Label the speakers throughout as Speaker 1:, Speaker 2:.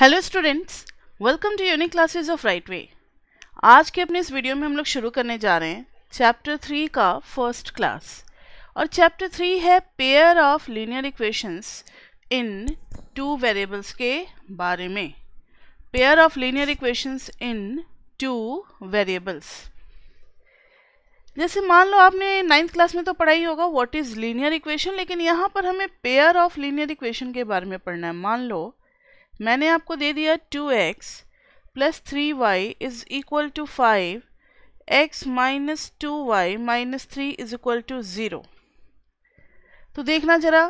Speaker 1: Hello students welcome to unique classes of right way आज के अपने इस वीडियो में हम लोग शुरू करने जा रहे हैं चैप्टर थ्री का फर्स्ट क्लास और चैप्टर थ्री है pair of linear equations in two variables के बारे में pair of linear equations in two variables जैसे मान लो आपने नाइन्थ क्लास में तो पढ़ा ही होगा व्हाट इज़ लीनियर इक्वेशन लेकिन यहाँ पर हमें पेयर ऑफ लीनियर इक्वेशन के बारे में पढ़ना है मान लो मैंने आपको दे दिया two x plus three Y is equal to five X minus two Y minus three is equal to zero तो देखना ज़रा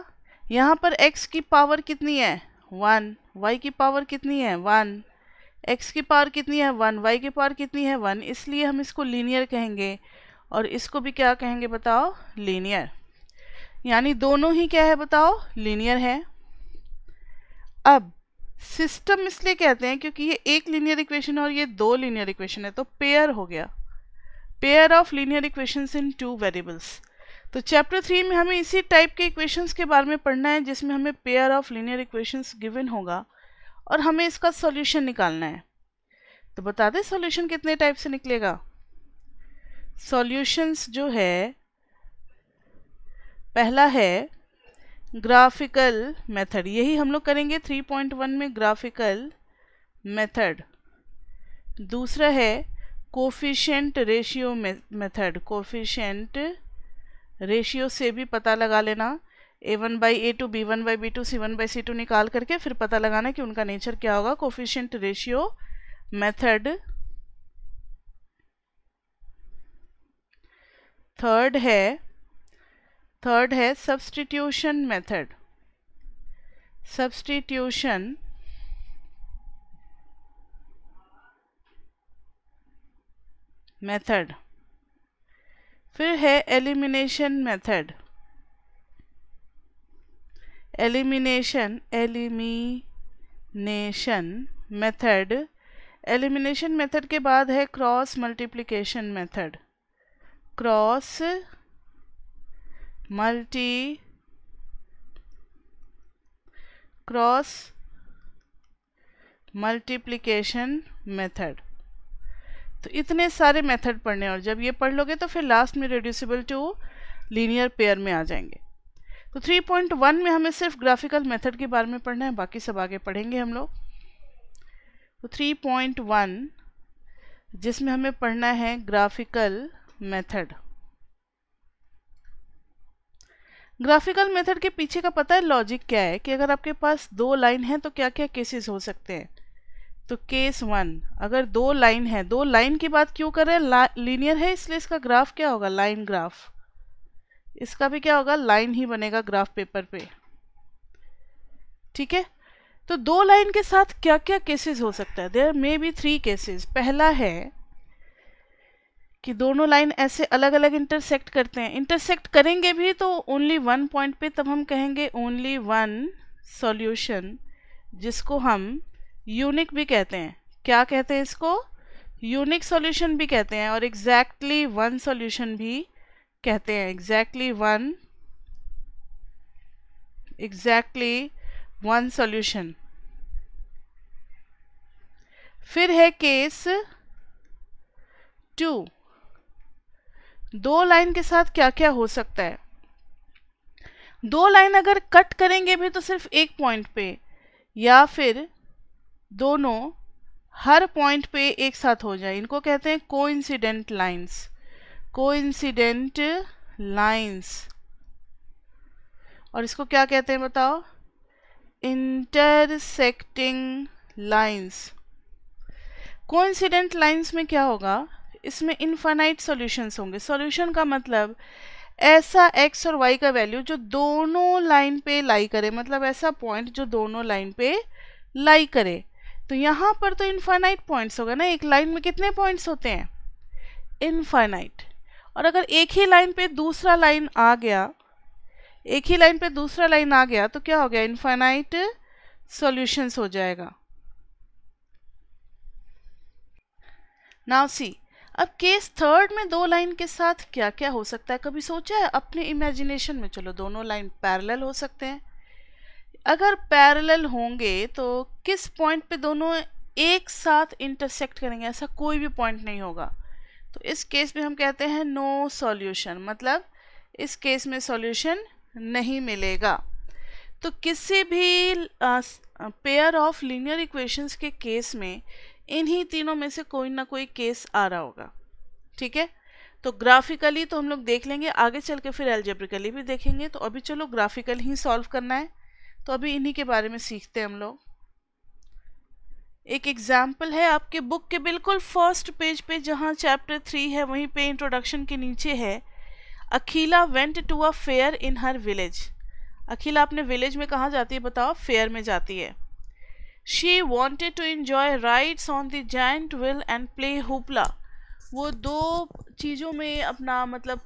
Speaker 1: यहाँ पर x की पावर कितनी है वन y की पावर कितनी है वन x की पावर कितनी है वन y की पावर कितनी है वन इसलिए हम इसको लीनियर कहेंगे और इसको भी क्या कहेंगे बताओ लीनियर यानी दोनों ही क्या है बताओ लीनियर है अब सिस्टम इसलिए कहते हैं क्योंकि ये एक लीनियर इक्वेशन और ये दो लीनियर इक्वेशन है तो पेयर हो गया pair of linear equations in two variables तो चैप्टर थ्री में हमें इसी टाइप के इक्वेशंस के बारे में पढ़ना है जिसमें हमें pair of linear equations given होगा और हमें इसका सॉल्यूशन निकालना है तो बता दें सॉल्यूशन कितने टाइप से निकलेगा सोल्यूशंस जो है पहला है ग्राफिकल मेथड यही हम लोग करेंगे 3.1 में ग्राफिकल मेथड दूसरा है coefficient ratio method coefficient ratio से भी पता लगा लेना A one by A two B one by B two C one by C two निकाल करके फिर पता लगाना कि उनका नेचर क्या होगा कोफिशेंट रेशियो मेथड थर्ड है थर्ड है सब्सटीट्यूशन मेथड सब्सटीट्यूशन मेथड फिर है elimination method elimination elimination method elimination method के बाद है cross multiplication method cross multi cross multiplication method तो इतने सारे मेथड पढ़ने और जब ये पढ़ लोगे तो फिर लास्ट में रिड्यूसिबल टू लीनियर पेयर में आ जाएंगे तो 3.1 में हमें सिर्फ ग्राफिकल मेथड के बारे में पढ़ना है बाकी सब आगे पढ़ेंगे हम लोग तो 3.1 जिसमें हमें पढ़ना है ग्राफिकल मेथड ग्राफिकल मेथड के पीछे का पता है लॉजिक क्या है कि अगर आपके पास दो लाइन है तो क्या क्या केसेस हो सकते हैं तो केस वन अगर दो लाइन है दो लाइन की बात क्यों कर रहे हैं लीनियर है इसलिए इसका ग्राफ क्या होगा लाइन ग्राफ इसका भी क्या होगा लाइन ही बनेगा ग्राफ पेपर पे ठीक है तो दो लाइन के साथ क्या क्या केसेस हो सकता है there may be three cases पहला है कि दोनों लाइन ऐसे अलग अलग इंटरसेक्ट करते हैं इंटरसेक्ट करेंगे भी तो ओनली वन पॉइंट पे तब हम कहेंगे ओनली वन सॉल्यूशन जिसको हम यूनिक भी कहते हैं क्या कहते हैं इसको यूनिक सॉल्यूशन भी कहते हैं और एग्जैक्टली वन सॉल्यूशन भी कहते हैं exactly one exactly one solution फिर है केस टू दो लाइन के साथ क्या क्या हो सकता है दो लाइन अगर कट करेंगे भी तो सिर्फ एक पॉइंट पे या फिर दोनों हर पॉइंट पे एक साथ हो जाए इनको कहते हैं कोइंसिडेंट लाइंस कोइंसिडेंट लाइंस और इसको क्या कहते हैं बताओ इंटरसेक्टिंग लाइंस कोइंसिडेंट लाइंस में क्या होगा इसमें इनफाइनाइट सॉल्यूशंस होंगे सॉल्यूशन का मतलब ऐसा एक्स और वाई का वैल्यू जो दोनों लाइन पे लाई करे मतलब ऐसा पॉइंट जो दोनों लाइन पे लाई करे तो यहाँ पर तो इनफाइनाइट पॉइंट्स होगा ना एक लाइन में कितने पॉइंट्स होते हैं इनफाइनाइट और अगर एक ही लाइन पे दूसरा लाइन आ गया एक ही लाइन पे दूसरा लाइन आ गया तो क्या हो गया इनफाइनाइट सॉल्यूशंस हो जाएगा नाउ सी अब केस थर्ड में दो लाइन के साथ क्या क्या हो सकता है कभी सोचा है अपने इमेजिनेशन में चलो दोनों लाइन पैरेलल हो सकते हैं अगर पैरेलल होंगे तो किस पॉइंट पे दोनों एक साथ इंटरसेक्ट करेंगे ऐसा कोई भी पॉइंट नहीं होगा तो इस केस में हम कहते हैं नो सॉल्यूशन मतलब इस केस में सॉल्यूशन नहीं मिलेगा तो किसी भी पेयर ऑफ लीनियर इक्वेशंस के केस में इन्हीं तीनों में से कोई ना कोई केस आ रहा होगा ठीक है तो ग्राफिकली तो हम लोग देख लेंगे आगे चल के फिर एल्जेब्रिकली भी देखेंगे तो अभी चलो ग्राफिकल ही सॉल्व करना है तो अभी इन्हीं के बारे में सीखते हैं हम लोग एक एग्जाम्पल है आपके बुक के बिल्कुल फर्स्ट पेज पे जहाँ चैप्टर थ्री है वहीं पे इंट्रोडक्शन के नीचे है Akhila went to a fair in her village Akhila अपने विलेज में कहाँ जाती है बताओ फेयर में जाती है she wanted to enjoy rides on the giant wheel and play hoopla वो दो चीज़ों में अपना मतलब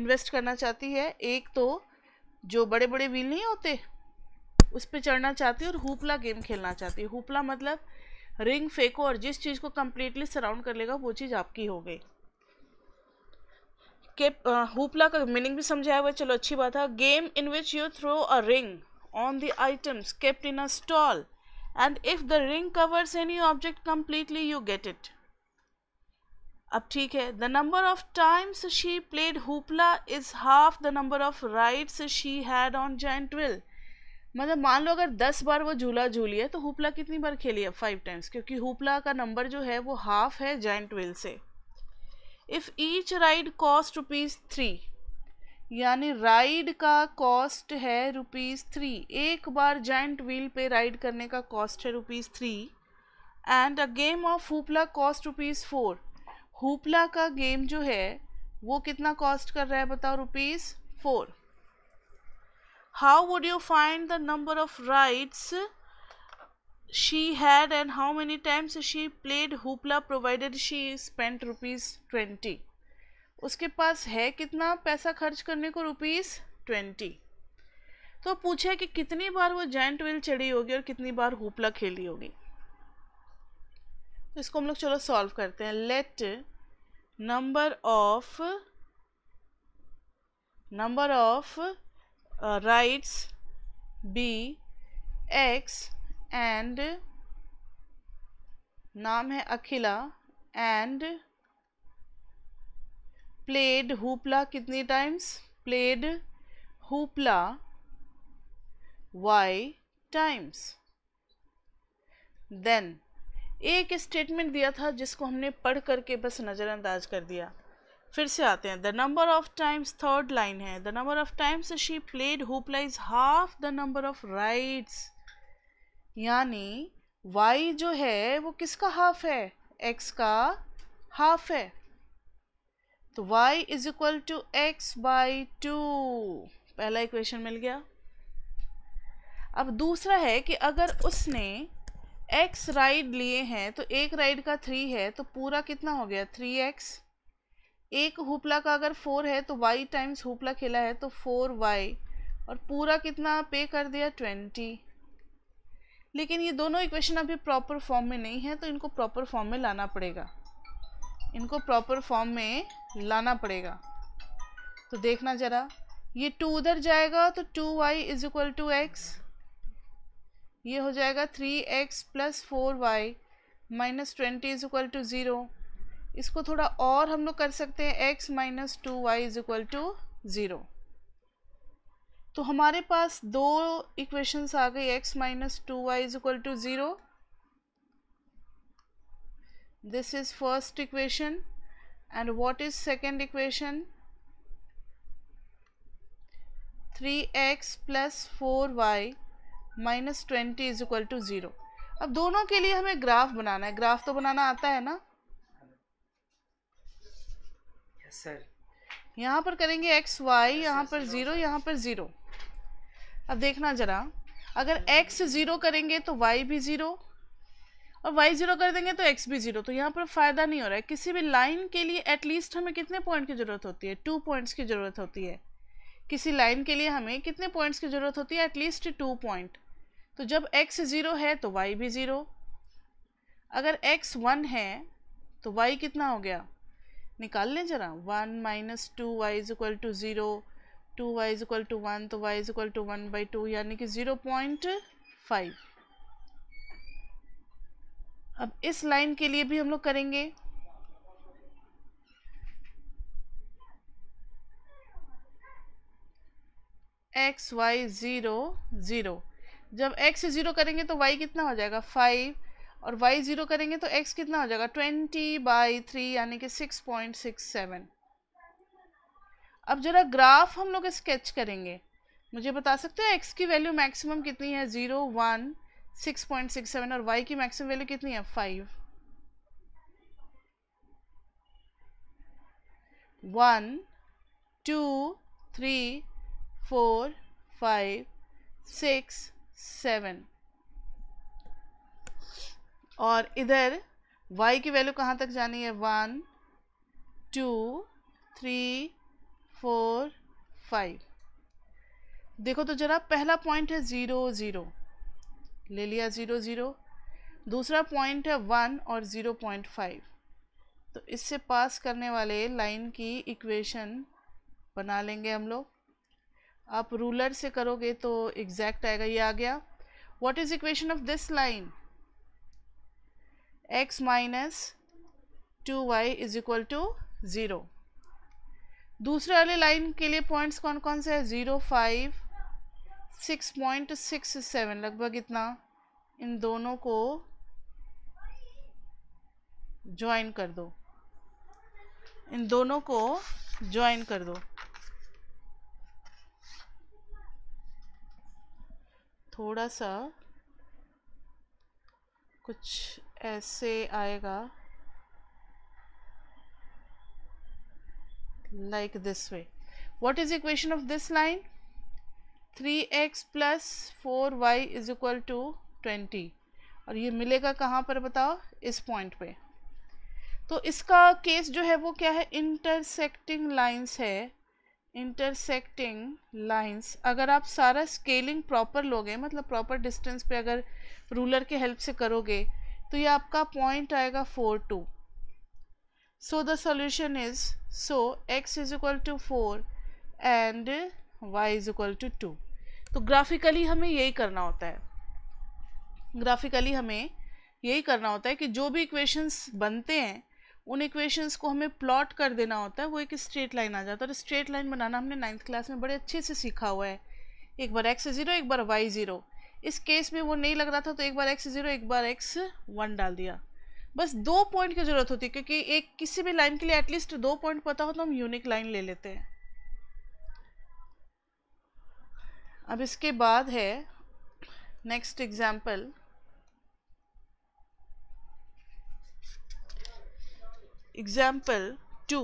Speaker 1: इन्वेस्ट करना चाहती है एक तो जो बड़े बड़े व्हील नहीं होते उस पर चढ़ना चाहती hai और हुपला गेम खेलना चाहती hai हुपला मतलब रिंग फेंको और जिस चीज़ को कम्प्लीटली सराउंड कर लेगा वो चीज़ आपकी हो गई के हुपला का मीनिंग भी समझाया हुआ चलो अच्छी बात है game in which you throw a ring on the items kept in a stall and if the ring covers any object completely you get it अब ठीक है the number of times she played hoopla is half the number of rides she had on giant wheel मतलब मान लो अगर दस बार वो झूला झूली है तो हुपला कितनी बार खेली है फाइव टाइम्स क्योंकि हुपला का नंबर जो है वो हाफ है जॉइंट व्हील से if each ride cost rupees three यानी राइड का कॉस्ट है रुपीज़ थ्री एक बार जॉइंट व्हील पे राइड करने का कॉस्ट है rupees three and a game of hoopla cost rupees four hoopla का गेम जो है वो कितना कॉस्ट कर रहा है बताओ rupees four how would you find the number of rides she had and how many times she played hoopla provided she spent rupees twenty उसके पास है कितना पैसा खर्च करने को रुपीज़ ट्वेंटी तो पूछे कि कितनी बार वो जॉइंट व्हील चढ़ी होगी और कितनी बार हुपला खेली होगी तो इसको हम लोग चलो सॉल्व करते हैं let number of number of rides be x and नाम है अखिला एंड played hoopla कितनी times played hoopla y times then एक स्टेटमेंट दिया था जिसको हमने पढ़ करके बस नज़रअंदाज कर दिया फिर से आते हैं the number of times third line है the number of times she played hoopla is half the number of rides यानी वाई जो है वो किसका हाफ है एक्स का हाफ है तो y is equal to X by two पहला इक्वेशन मिल गया अब दूसरा है कि अगर उसने x राइड लिए हैं तो एक राइड का थ्री है तो पूरा कितना हो गया थ्री एक्स एक हुपला का अगर फोर है तो y टाइम्स हुपला खेला है तो फोर वाई और पूरा कितना पे कर दिया ट्वेंटी लेकिन ये दोनों इक्वेशन अभी प्रॉपर फॉर्म में नहीं है तो इनको प्रॉपर फॉर्म में लाना पड़ेगा इनको प्रॉपर फॉर्म में लाना पड़ेगा तो देखना ज़रा ये टू उधर जाएगा तो two Y is equal to X ये हो जाएगा three x plus four Y minus twenty is equal to zero इसको थोड़ा और हम लोग कर सकते हैं X minus two Y is equal to zero तो हमारे पास दो इक्वेशंस आ गई X minus two Y is equal to zero this is first equation and what is second equation 3x plus four Y minus twenty is equal to zero अब दोनों के लिए हमें ग्राफ बनाना है ग्राफ तो बनाना आता है ना सर यहाँ पर करेंगे एक्स वाई यहाँ पर ज़ीरो यहाँ पर ज़ीरो अब देखना ज़रा अगर एक्स ज़ीरो करेंगे तो वाई भी ज़ीरो और वाई जीरो कर देंगे तो एक्स भी जीरो तो यहाँ पर फायदा नहीं हो रहा है किसी भी लाइन के लिए एटलीस्ट हमें कितने पॉइंट की जरूरत होती है टू पॉइंट्स की जरूरत होती है किसी लाइन के लिए हमें कितने पॉइंट्स की जरूरत होती है एटलीस्ट टू पॉइंट तो जब एक्स ज़ीरो है तो वाई भी ज़ीरो अगर एक्स वन है तो वाई कितना हो गया निकाल लें जरा one minus two Y is equal to zero two Y is equal to one तो Y is equal to one by two यानी कि ज़ीरो पॉइंट फाइव अब इस लाइन के लिए भी हम लोग करेंगे एक्स वाई ज़ीरो ज़ीरो जब एक्स ज़ीरो करेंगे तो वाई कितना हो जाएगा फाइव और वाई ज़ीरो करेंगे तो एक्स कितना हो जाएगा ट्वेंटी बाई थ्री यानी कि सिक्स पॉइंट सिक्स सेवन अब जरा ग्राफ हम लोग स्केच करेंगे मुझे बता सकते हो एक्स की वैल्यू मैक्सिमम कितनी है zero one six point six seven और वाई की मैक्सिमम वैल्यू कितनी है five one two three four five six seven और इधर y की वैल्यू कहाँ तक जानी है one two three four five देखो तो जरा पहला पॉइंट है ज़ीरो ज़ीरो ले लिया ज़ीरो ज़ीरो दूसरा पॉइंट है वन और ज़ीरो पॉइंट फाइव तो इससे पास करने वाले लाइन की इक्वेशन बना लेंगे हम लोग आप रूलर से करोगे तो एग्जैक्ट आएगा ये आ गया what is equation of this line X minus two Y is equal to zero दूसरे वाले लाइन के लिए पॉइंट्स कौन कौन से हैं zero five six point six seven लगभग इतना इन दोनों को ज्वाइन कर दो इन दोनों को ज्वाइन कर दो थोड़ा सा कुछ ऐसे आएगा like this way what is equation of this line three x plus four Y is equal to twenty और ये मिलेगा कहाँ पर बताओ इस पॉइंट पे तो इसका केस जो है वो क्या है इंटरसेक्टिंग लाइंस है इंटरसेक्टिंग लाइंस अगर आप सारा स्केलिंग प्रॉपर लोगे मतलब प्रॉपर डिस्टेंस पे अगर रूलर के हेल्प से करोगे तो ये आपका पॉइंट आएगा four two so the solution is so X is equal to four and Y is equal to two तो ग्राफिकली हमें यही करना होता है ग्राफिकली हमें यही करना होता है कि जो भी इक्वेशंस बनते हैं उन इक्वेशंस को हमें प्लॉट कर देना होता है वो एक स्ट्रेट लाइन आ जाता है और स्ट्रेट लाइन बनाना हमने नाइन्थ क्लास में बड़े अच्छे से सीखा हुआ है एक बार एक्स ज़ीरो एक बार वाई ज़ीरो इस केस में वो नहीं लग रहा था तो एक बार एक्स ज़ीरो एक बार एक्स वन डाल दिया बस दो पॉइंट की ज़रूरत होती है क्योंकि एक किसी भी लाइन के लिए एटलीस्ट दो पॉइंट पता हो तो हम यूनिक लाइन ले लेते हैं अब इसके बाद है next example example two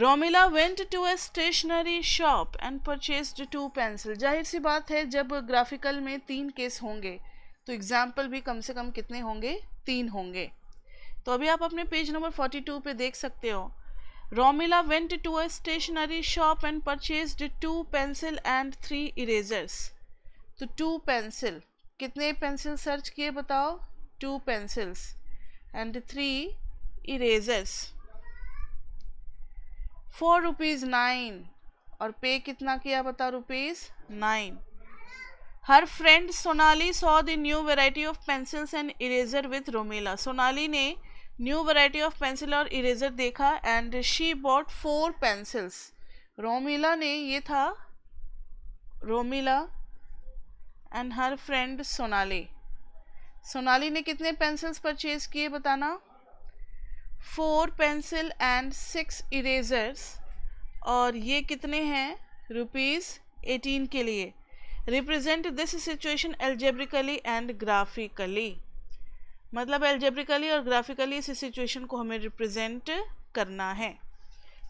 Speaker 1: Romila went to a stationery shop and purchase two pencil जाहिर सी बात है जब ग्राफिकल में तीन केस होंगे तो एग्जाम्पल भी कम से कम कितने होंगे तीन होंगे तो अभी आप अपने पेज नंबर फोर्टी टू पर देख सकते हो Romila went to a stationery shop and purchased two pencil and three erasers. so two pencil कितने pencil search किए बताओ two pencils and three erasers. Four rupees nine और pay कितना किया बता rupees nine her friend Sonali saw the new variety of pencils and eraser with Romela Sonali ने new variety of pencil और eraser देखा and she bought four pencils Romila ने ये था Romila and her friend Sonali Sonali ने कितने पेंसिल्स परचेज किए बताना four pencil and six erasers और ये कितने हैं रुपीज़ एटीन के लिए represent this situation algebraically and graphically मतलब एल्जेब्रिकली और ग्राफिकली इस सिचुएशन को हमें रिप्रेजेंट करना है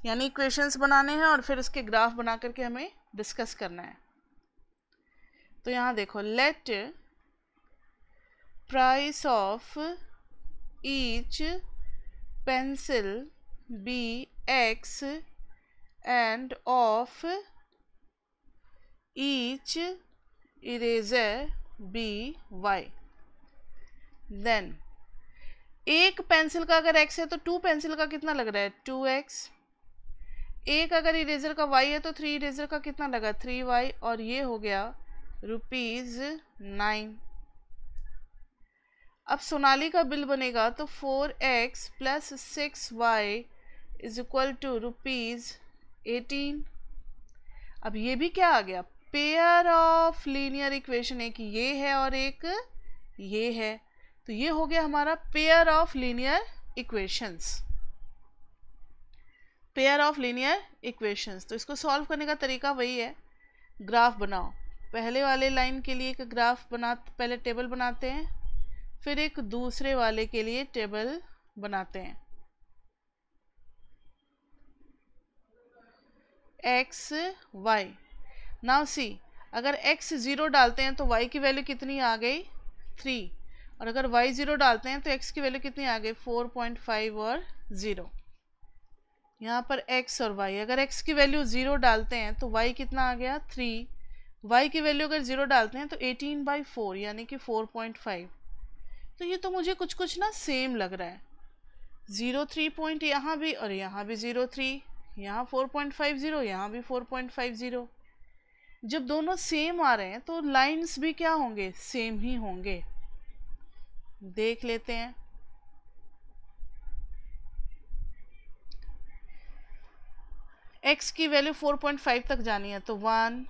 Speaker 1: यानी इक्वेशंस बनाने हैं और फिर उसके ग्राफ बना करके हमें डिस्कस करना है तो यहाँ देखो let price of each pencil be x and of each eraser be y then एक पेंसिल का अगर एक्स है तो टू पेंसिल का कितना लग रहा है टू एक्स एक अगर इरेजर का वाई है तो थ्री इरेजर का कितना लगा थ्री वाई और ये हो गया रुपीज़ नाइन अब सोनाली का बिल बनेगा तो four x plus six y is equal to rupees eighteen अब ये भी क्या आ गया पेयर ऑफ लीनियर इक्वेशन एक ये है और एक ये है तो ये हो गया हमारा pair of linear equations pair of linear equations तो इसको सॉल्व करने का तरीका वही है ग्राफ बनाओ पहले वाले लाइन के लिए एक ग्राफ बना पहले टेबल बनाते हैं फिर एक दूसरे वाले के लिए टेबल बनाते हैं एक्स वाई नाउ सी अगर एक्स ज़ीरो डालते हैं तो वाई की वैल्यू कितनी आ गई थ्री और अगर वाई ज़ीरो डालते हैं तो एक्स की वैल्यू कितनी आ गई फोर पॉइंट फाइव और ज़ीरो यहाँ पर एक्स और वाई अगर एक्स की वैल्यू ज़ीरो डालते हैं तो वाई कितना आ गया थ्री वाई की वैल्यू अगर ज़ीरो डालते हैं तो एटीन बाई फोर यानी कि फोर पॉइंट फाइव तो ये तो मुझे कुछ कुछ ना सेम लग रहा है ज़ीरो थ्री पॉइंट यहाँ भी और यहाँ भी ज़ीरो थ्री यहाँ फोर पॉइंट फाइव ज़ीरो यहाँ भी फोर पॉइंट फाइव ज़ीरो जब दोनों सेम आ रहे हैं तो लाइंस भी क्या होंगे सेम ही होंगे देख लेते हैं एक्स की वैल्यू 4.5 तक जानी है तो one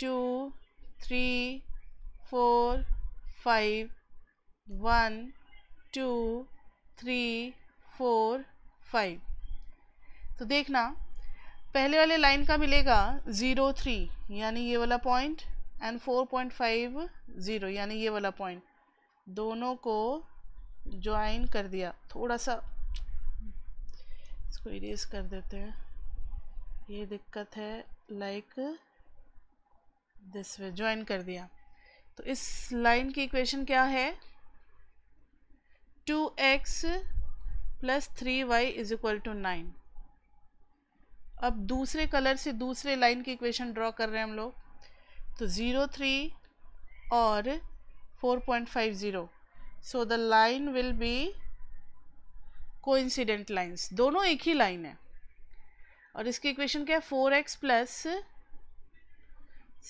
Speaker 1: two three four five one two three four five तो देखना पहले वाले लाइन का मिलेगा ज़ीरो थ्री यानी ये वाला point and four point five zero यानी ये वाला पॉइंट दोनों को ज्वाइन कर दिया थोड़ा सा इसको इरेज कर देते हैं ये दिक्कत है लाइक दिस वे ज्वाइन कर दिया तो इस लाइन की इक्वेशन क्या है two x plus three y is equal to nine अब दूसरे कलर से दूसरे लाइन की इक्वेशन ड्रॉ कर रहे हैं हम लोग तो ज़ीरो थ्री और 4.50 so the line will be coincident lines दोनों एक ही लाइन है और इसकी इक्वेशन क्या है four x plus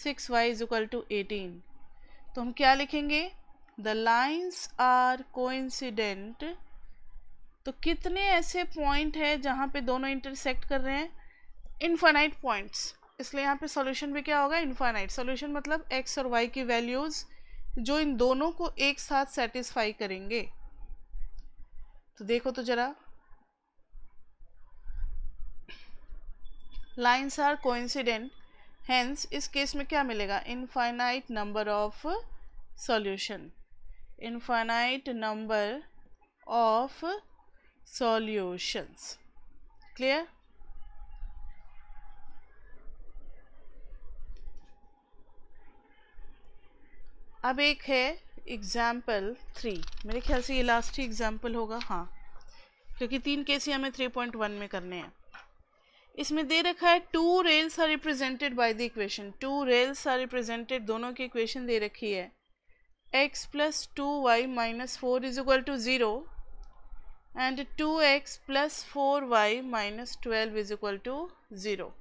Speaker 1: six y is equal to eighteen तो हम क्या लिखेंगे द लाइन्स आर कोइंसिडेंट तो कितने ऐसे पॉइंट है जहाँ पे दोनों इंटरसेक्ट कर रहे हैं इन्फानाइट पॉइंट्स इसलिए यहाँ पे सॉल्यूशन भी क्या होगा इन्फानाइट सॉल्यूशन मतलब एक्स और वाई की वैल्यूज़ जो इन दोनों को एक साथ सेटिस्फाई करेंगे तो देखो तो जरा लाइन्स आर कोइंसिडेंट हैंस इस केस में क्या मिलेगा infinite number of solution infinite number of solutions clear अब एक है एग्ज़ाम्पल थ्री मेरे ख्याल से ये लास्ट ही एग्ज़ाम्पल होगा हाँ क्योंकि तीन केस हमें थ्री पॉइंट वन में करने हैं इसमें दे रखा है two rails are represented by the equation two rails are represented दोनों की इक्वेशन दे रखी है x plus two Y minus four is equal to zero and two x plus four Y minus twelve is equal to zero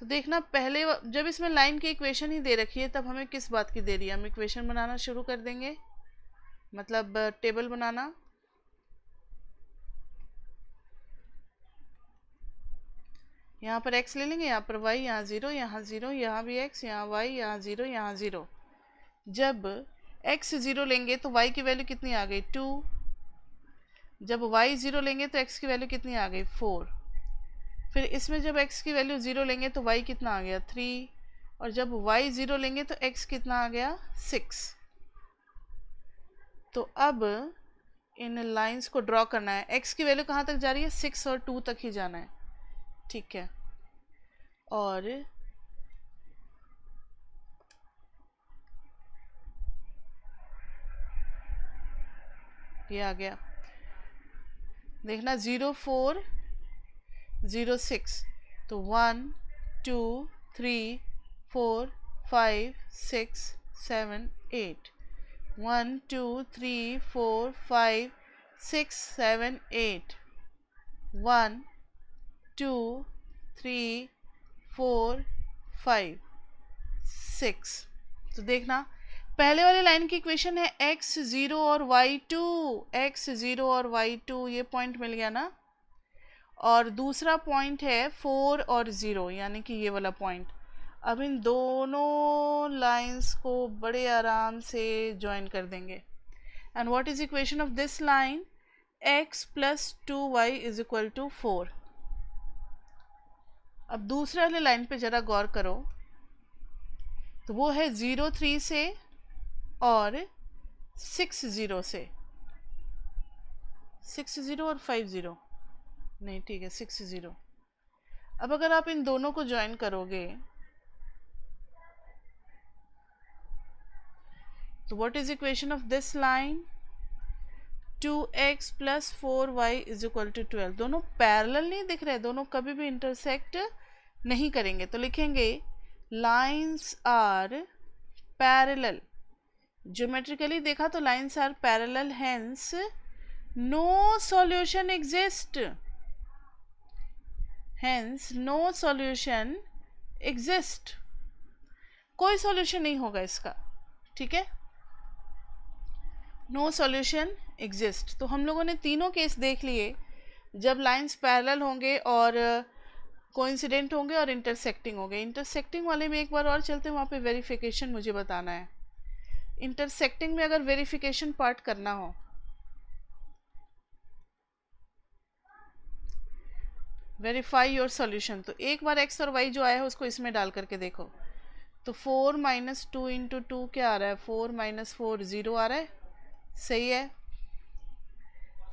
Speaker 1: तो देखना पहले जब इसमें लाइन की इक्वेशन ही दे रखी है तब हमें किस बात की दे रही है हम इक्वेशन बनाना शुरू कर देंगे मतलब टेबल बनाना यहाँ पर एक्स ले लेंगे यहाँ पर वाई यहाँ ज़ीरो यहाँ ज़ीरो यहाँ भी एक्स यहाँ वाई यहाँ ज़ीरो यहाँ ज़ीरो जब एक्स ज़ीरो लेंगे तो वाई की वैल्यू कितनी आ गई टू जब वाई ज़ीरो लेंगे तो एक्स की वैल्यू कितनी आ गई फोर फिर इसमें जब x की वैल्यू ज़ीरो लेंगे तो y कितना आ गया थ्री और जब y ज़ीरो लेंगे तो x कितना आ गया सिक्स तो अब इन लाइंस को ड्रॉ करना है x की वैल्यू कहाँ तक जा रही है सिक्स और टू तक ही जाना है ठीक है और ये आ गया देखना ज़ीरो फोर ज़ीरो सिक्स तो one two three four five six seven eight one two three four five six seven eight one two three four five six तो देखना पहले वाले लाइन की इक्वेशन है एक्स ज़ीरो और वाई टू एक्स ज़ीरो और y two ये point मिल गया ना और दूसरा पॉइंट है फोर और ज़ीरो यानी कि ये वाला पॉइंट अब इन दोनों लाइंस को बड़े आराम से ज्वाइन कर देंगे and what is equation of this line x plus two Y is equal to four अब दूसरे वाले लाइन पे ज़रा गौर करो तो वो है ज़ीरो थ्री से और सिक्स ज़ीरो से सिक्स ज़ीरो और फाइव ज़ीरो नहीं ठीक है सिक्स ज़ीरो अब अगर आप इन दोनों को ज्वाइन करोगे तो what is equation of this line two x plus four Y is equal to twelve दोनों पैरेलल नहीं दिख रहे दोनों कभी भी इंटरसेक्ट नहीं करेंगे तो लिखेंगे लाइंस आर पैरेलल ज्योमेट्रिकली देखा तो lines are parallel hence no solution exist hence no solution exist कोई सॉल्यूशन नहीं होगा इसका ठीक है नो सॉल्यूशन एग्जिस्ट तो हम लोगों ने तीनों केस देख लिए जब लाइंस पैरेलल होंगे और कोइंसिडेंट uh, होंगे और इंटरसेक्टिंग होंगे इंटरसेक्टिंग वाले में एक बार और चलते हैं वहाँ पे वेरिफिकेशन मुझे बताना है इंटरसेक्टिंग में अगर वेरिफिकेशन पार्ट करना हो वेरीफाई योर सोल्यूशन तो एक बार एक्स और वाई जो आया है उसको इसमें डाल करके देखो तो four minus two into two क्या आ रहा है फोर माइनस फोर ज़ीरो आ रहा है सही है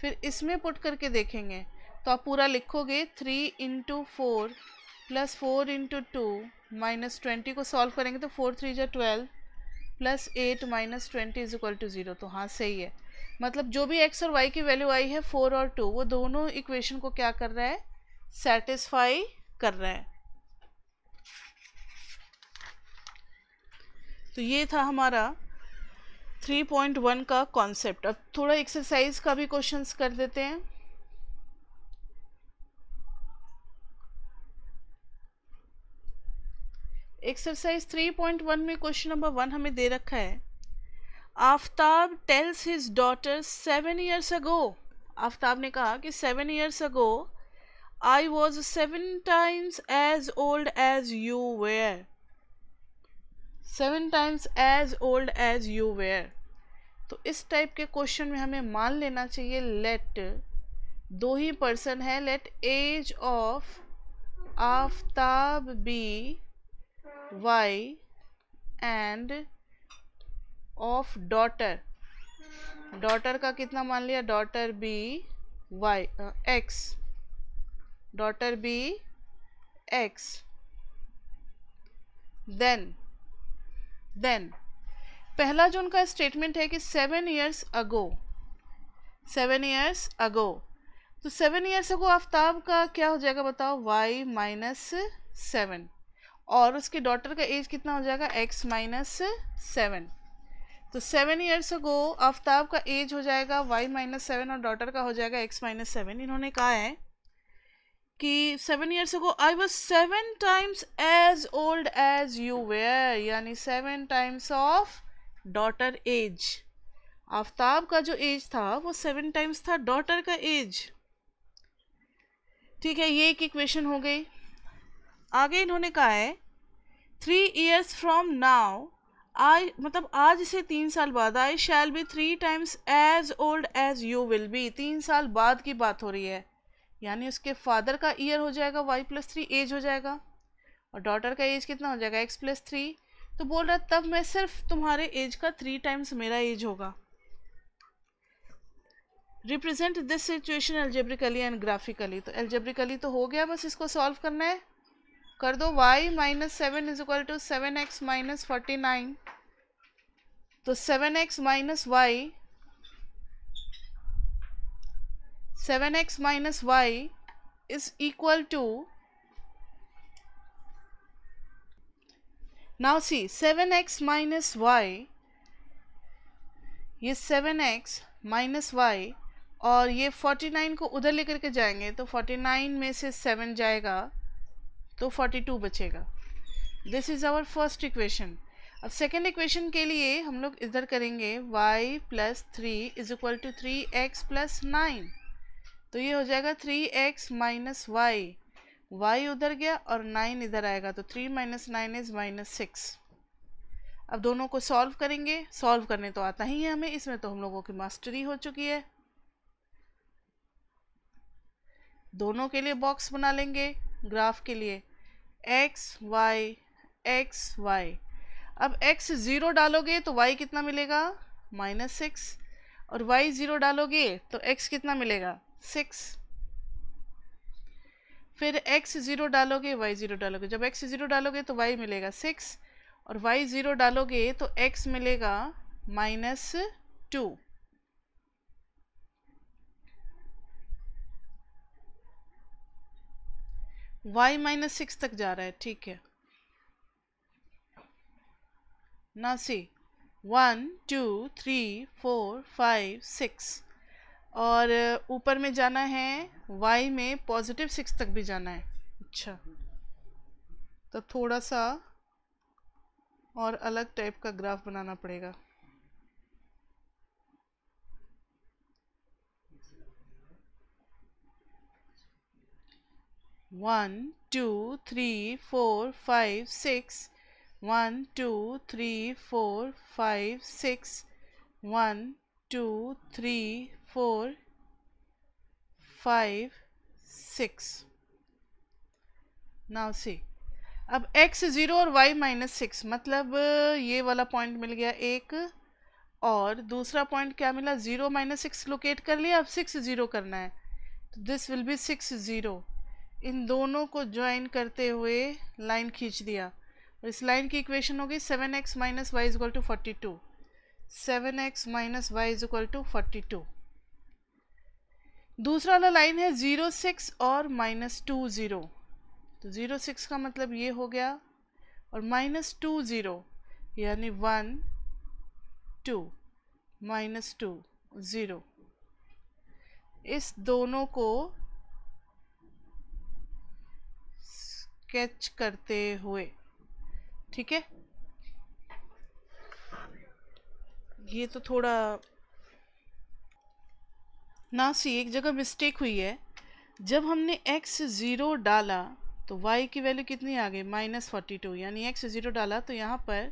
Speaker 1: फिर इसमें पुट करके देखेंगे तो आप पूरा लिखोगे three into four plus four into two minus twenty को सॉल्व करेंगे तो फोर थ्री जो twelve plus eight minus twenty is equal to zero तो हाँ सही है मतलब जो भी एक्स और वाई की वैल्यू आई है फोर और टू वो दोनों इक्वेशन को क्या कर रहा है सेटिस्फाई कर रहा है तो ये था हमारा 3.1 का कॉन्सेप्ट अब थोड़ा एक्सरसाइज का भी क्वेश्चंस कर देते हैं एक्सरसाइज 3.1 में क्वेश्चन नंबर वन हमें दे रखा है Aftab tells his daughter seven years ago Aftab ने कहा कि seven years ago I was seven times as old as you were. Seven times as old as you were तो इस टाइप के क्वेश्चन में हमें मान लेना चाहिए लेट दो ही पर्सन है let age of Aftab be y and of daughter daughter का कितना मान लिया daughter be y x daughter b x then then पहला जो उनका स्टेटमेंट है कि seven years ago seven years ago तो सेवन ईयर्स अगो आफ्ताब का क्या हो जाएगा बताओ वाई माइनस सेवन और उसके डॉटर का एज कितना हो जाएगा एक्स माइनस सेवन तो सेवन ईयर्स अगो आफ्ताब का एज हो जाएगा वाई माइनस सेवन और डॉटर का हो जाएगा एक्स माइनस सेवन इन्होंने कहा है कि seven years ago I was seven times as old as you were यानी seven times of daughter age Aftab का जो एज था वो सेवन टाइम्स था डॉटर का एज ठीक है ये एक इक्वेशन हो गई आगे इन्होंने कहा है three years from now I मतलब आज से तीन साल बाद I shall be three times as old as you will be तीन साल बाद की बात हो रही है यानी उसके फादर का ईयर हो जाएगा वाई प्लस थ्री एज हो जाएगा और डॉटर का एज कितना हो जाएगा एक्स प्लस थ्री तो बोल रहा तब मैं सिर्फ तुम्हारे एज का थ्री टाइम्स मेरा एज होगा represent this situation algebraically and graphically तो एल्जेब्रिकली तो हो गया बस इसको सॉल्व करना है कर दो y minus seven is equal to seven x minus forty nine तो seven x minus y seven x minus y is equal to now see seven x minus y ये सेवन एक्स माइनस वाई और ये forty nine को उधर लेकर के जाएंगे तो फोर्टी नाइन में से सेवन जाएगा तो फोर्टी टू बचेगा this is our first equation अब सेकेंड इक्वेशन के लिए हम लोग इधर करेंगे y plus three is equal to three x plus nine तो ये हो जाएगा three x minus y y उधर गया और नाइन इधर आएगा तो three minus nine is minus six अब दोनों को सॉल्व करेंगे सॉल्व करने तो आता ही है हमें इसमें तो हम लोगों की मास्टरी हो चुकी है दोनों के लिए बॉक्स बना लेंगे ग्राफ के लिए एक्स वाई एक्स वाई अब एक्स ज़ीरो डालोगे तो वाई कितना मिलेगा माइनस सिक्स और वाई ज़ीरो डालोगे तो एक्स कितना मिलेगा सिक्स फिर एक्स ज़ीरो डालोगे वाई ज़ीरो डालोगे जब एक्स ज़ीरो डालोगे तो वाई मिलेगा सिक्स और वाई ज़ीरो डालोगे तो एक्स मिलेगा minus two Y minus six तक जा रहा है ठीक है ना see one two three four five six और ऊपर में जाना है वाई में पॉजिटिव सिक्स तक भी जाना है अच्छा तो थोड़ा सा और अलग टाइप का ग्राफ बनाना पड़ेगा one two three four five six one two three four five six one two three four five six now see अब x ज़ीरो और y माइनस सिक्स मतलब uh, ये वाला पॉइंट मिल गया एक और दूसरा पॉइंट क्या मिला ज़ीरो माइनस सिक्स लोकेट कर लिया अब सिक्स ज़ीरो करना है तो this will be six zero इन दोनों को ज्वाइन करते हुए लाइन खींच दिया और इस लाइन की इक्वेशन होगी seven x minus y equal to forty two seven x minus y equal to forty two दूसरा वाला लाइन है ज़ीरो सिक्स और माइनस टू ज़ीरो तो ज़ीरो सिक्स का मतलब ये हो गया और माइनस टू ज़ीरो यानी one two minus two zero इस दोनों को स्केच करते हुए ठीक है ये तो थोड़ा ना सी एक जगह मिस्टेक हुई है जब हमने x ज़ीरो डाला तो y की वैल्यू कितनी आ गई माइनस फोर्टी टू यानी x ज़ीरो डाला तो यहाँ पर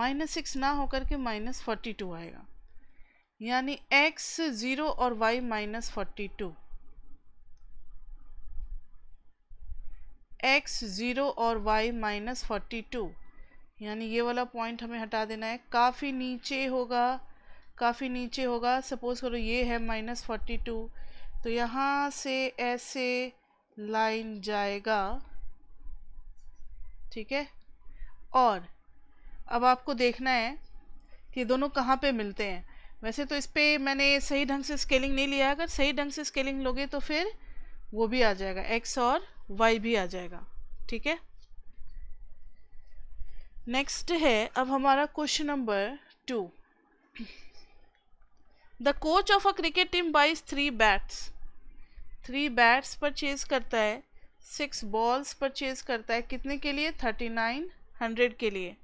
Speaker 1: माइनस सिक्स ना होकर के माइनस फोर्टी टू आएगा यानी x ज़ीरो और y minus forty two x zero और वाई माइनस फोर्टी टू यानी ये वाला पॉइंट हमें हटा देना है काफ़ी नीचे होगा काफ़ी नीचे होगा सपोज़ करो ये है माइनस फोर्टी टू तो यहाँ से ऐसे लाइन जाएगा ठीक है और अब आपको देखना है कि दोनों कहाँ पे मिलते हैं वैसे तो इस पर मैंने सही ढंग से स्केलिंग नहीं लिया अगर सही ढंग से स्केलिंग लोगे तो फिर वो भी आ जाएगा एक्स और वाई भी आ जाएगा ठीक है नेक्स्ट है अब हमारा question number two the coach of a cricket team buys three bats three bats purchase करता है सिक्स बॉल्स परचेज करता है कितने के लिए थर्टी नाइन हंड्रेड के लिए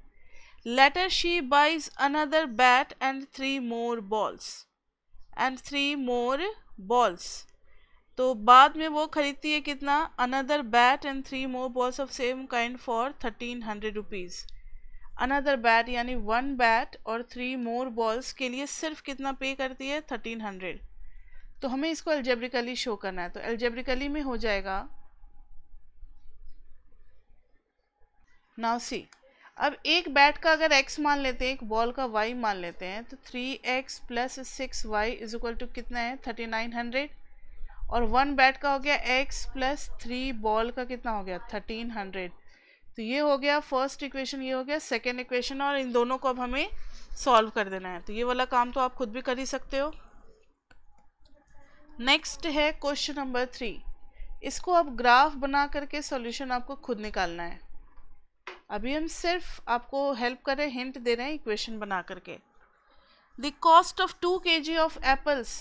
Speaker 1: later she buys another bat and three more balls and three more balls तो बाद में वो खरीदती है कितना another bat and three more balls of same kind for thirteen hundred rupees another bat यानी वन बैट और थ्री मोर बॉल्स के लिए सिर्फ कितना पे करती है थर्टीन हंड्रेड तो हमें इसको एल्जेब्रिकली शो करना है तो एल्जेब्रिकली में हो जाएगा नाउ सी अब एक बैट का अगर एक्स मान लेते हैं एक बॉल का वाई मान लेते हैं तो three x plus six y is equal to कितना है थर्टी नाइन हंड्रेड और वन बैट का हो गया एक्स प्लस थ्री बॉल का कितना हो गया थर्टीन हंड्रेड तो ये हो गया फर्स्ट इक्वेशन ये हो गया सेकेंड इक्वेशन और इन दोनों को अब हमें सॉल्व कर देना है तो ये वाला काम तो आप खुद भी कर ही सकते हो नेक्स्ट है क्वेश्चन नंबर थ्री इसको अब ग्राफ बना करके सॉल्यूशन आपको खुद निकालना है अभी हम सिर्फ आपको हेल्प कर रहे हैं हिंट दे रहे हैं इक्वेशन बना करके the cost of to K G of apples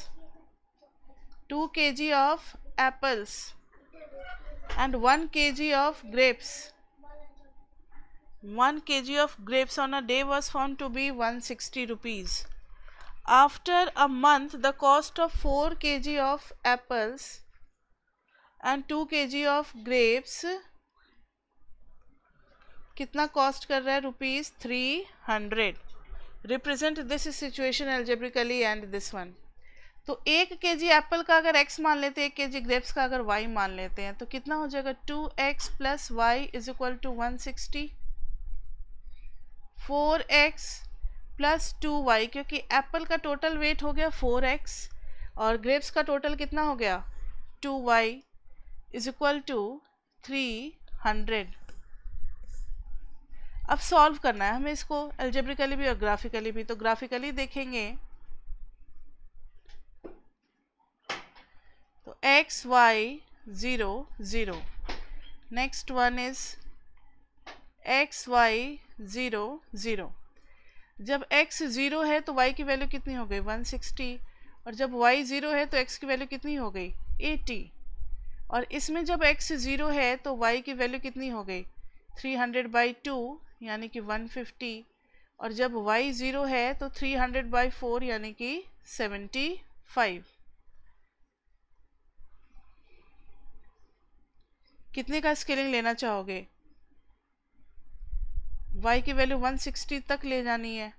Speaker 1: two K G of apples and one K G of grapes grapes kg of grapes on a day was found to be 160 rupees. After a month, the cost of 4 kg of apples and 2 kg of grapes कितना cost कर रहा है rupees three hundred represent this situation algebraically and this one तो एक के जी Apple का अगर x मान लेते हैं एक के जी ग्रेप्स का अगर वाई मान लेते हैं तो कितना हो जाएगा two x plus y is equal to one sixty four x plus two y क्योंकि एप्पल का टोटल वेट हो गया फोर एक्स और ग्रेप्स का टोटल कितना हो गया two Y is equal to three hundred अब सॉल्व करना है हमें इसको एल्जेब्रिकली भी और ग्राफिकली भी तो ग्राफिकली देखेंगे तो x Y zero zero next one is x Y zero zero जब एक्स ज़ीरो है तो वाई की वैल्यू कितनी हो गई वन सिक्सटी और जब वाई ज़ीरो है तो एक्स की वैल्यू कितनी हो गई एटी और इसमें जब एक्स ज़ीरो है तो वाई की वैल्यू कितनी हो गई थ्री हंड्रेड बाई टू यानी कि वन फिफ्टी और जब वाई ज़ीरो है तो थ्री हंड्रेड बाई फोर यानी कि सेवेंटी फाइव कितने का स्केलिंग लेना चाहोगे y की वैल्यू 160 तक ले जानी है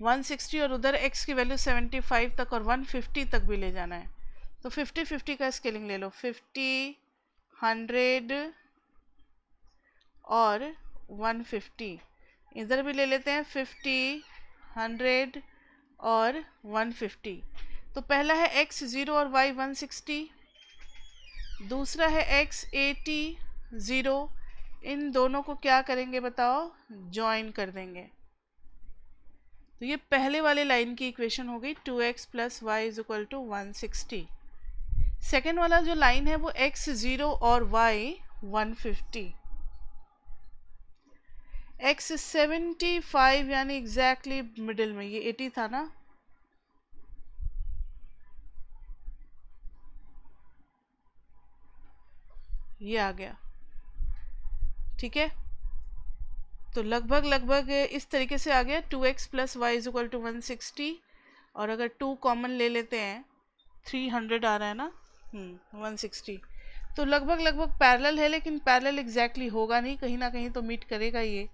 Speaker 1: 160 और उधर x की वैल्यू 75 तक और 150 तक भी ले जाना है तो 50 50 का स्केलिंग ले लो 50 100 और 150 इधर भी ले लेते हैं 50 100 और 150 तो पहला है x ज़ीरो और y 160 दूसरा है x 80 ज़ीरो इन दोनों को क्या करेंगे बताओ ज्वाइन कर देंगे तो ये पहले वाले लाइन की इक्वेशन हो गई two x plus y is equal to one sixty second वाला जो लाइन है वो एक्स ज़ीरो और y one fifty x seventy five यानी एग्जैक्टली मिडिल में ये एटी था ना ये आ गया ठीक है तो लगभग लगभग इस तरीके से आ गया two x plus y equal to one sixty और अगर टू कॉमन ले लेते हैं थ्री हंड्रेड आ रहा है ना वन हम्म, सिक्सटी तो लगभग लगभग पैरेलल है लेकिन पैरेलल एग्जैक्टली होगा नहीं कहीं ना कहीं तो मीट करेगा ये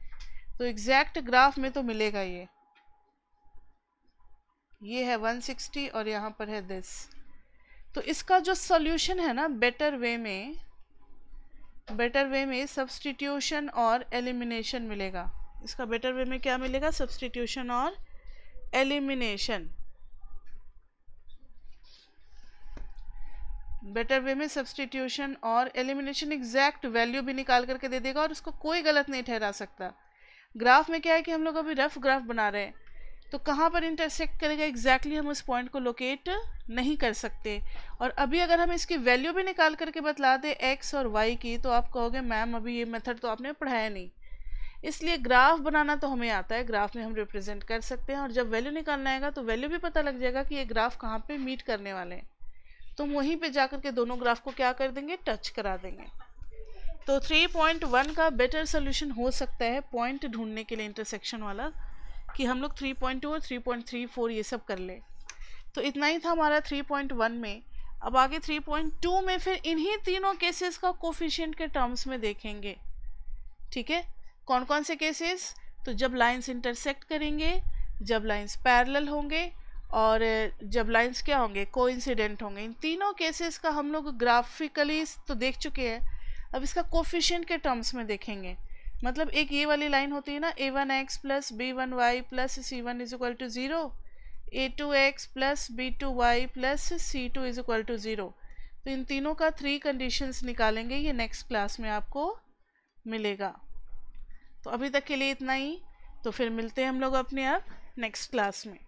Speaker 1: तो एग्जैक्ट ग्राफ में तो मिलेगा ये ये है 160 और यहाँ पर है दिस तो इसका जो सॉल्यूशन है ना बेटर वे में बेटर वे में सब्सटीट्यूशन और एलिमिनेशन मिलेगा इसका बेटर वे में क्या मिलेगा सब्सटीट्यूशन और एलिमिनेशन बेटर वे में सब्सटीट्यूशन और एलिमिनेशन एग्जैक्ट वैल्यू भी निकाल करके दे देगा और उसको कोई गलत नहीं ठहरा सकता ग्राफ में क्या है कि हम लोग अभी रफ ग्राफ बना रहे हैं तो कहाँ पर इंटरसेक्ट करेगा एग्जैक्टली exactly हम उस पॉइंट को लोकेट नहीं कर सकते और अभी अगर हम इसकी वैल्यू भी निकाल करके बतला दें एक्स और वाई की तो आप कहोगे मैम अभी ये मेथड तो आपने पढ़ाया नहीं इसलिए ग्राफ बनाना तो हमें आता है ग्राफ में हम रिप्रेजेंट कर सकते हैं और जब वैल्यू निकालना आएगा तो वैल्यू भी पता लग जाएगा कि ये ग्राफ कहाँ पर मीट करने वाले हैं तो वहीं पर जा के दोनों ग्राफ को क्या कर देंगे टच करा देंगे तो थ्री का बेटर सोल्यूशन हो सकता है पॉइंट ढूंढने के लिए इंटरसेक्शन वाला कि हम लोग 3.2 और 3.34 ये सब कर लें तो इतना ही था हमारा 3.1 में अब आगे 3.2 में फिर इन्हीं तीनों केसेस का कोफिशियंट के टर्म्स में देखेंगे ठीक है कौन कौन से केसेस तो जब लाइंस इंटरसेक्ट करेंगे जब लाइंस पैरेलल होंगे और जब लाइंस क्या होंगे कोइंसिडेंट होंगे इन तीनों केसेस का हम लोग ग्राफिकली तो देख चुके हैं अब इसका कोफिशियंट के टर्म्स में देखेंगे मतलब एक ये वाली लाइन होती है ना a one x plus b one y plus c one is equal to zero a two x plus b two y plus c two is equal to zero तो इन तीनों का थ्री कंडीशंस निकालेंगे ये next class में आपको मिलेगा तो अभी तक के लिए इतना ही तो फिर मिलते हैं हम लोग अपने आप नेक्स्ट क्लास में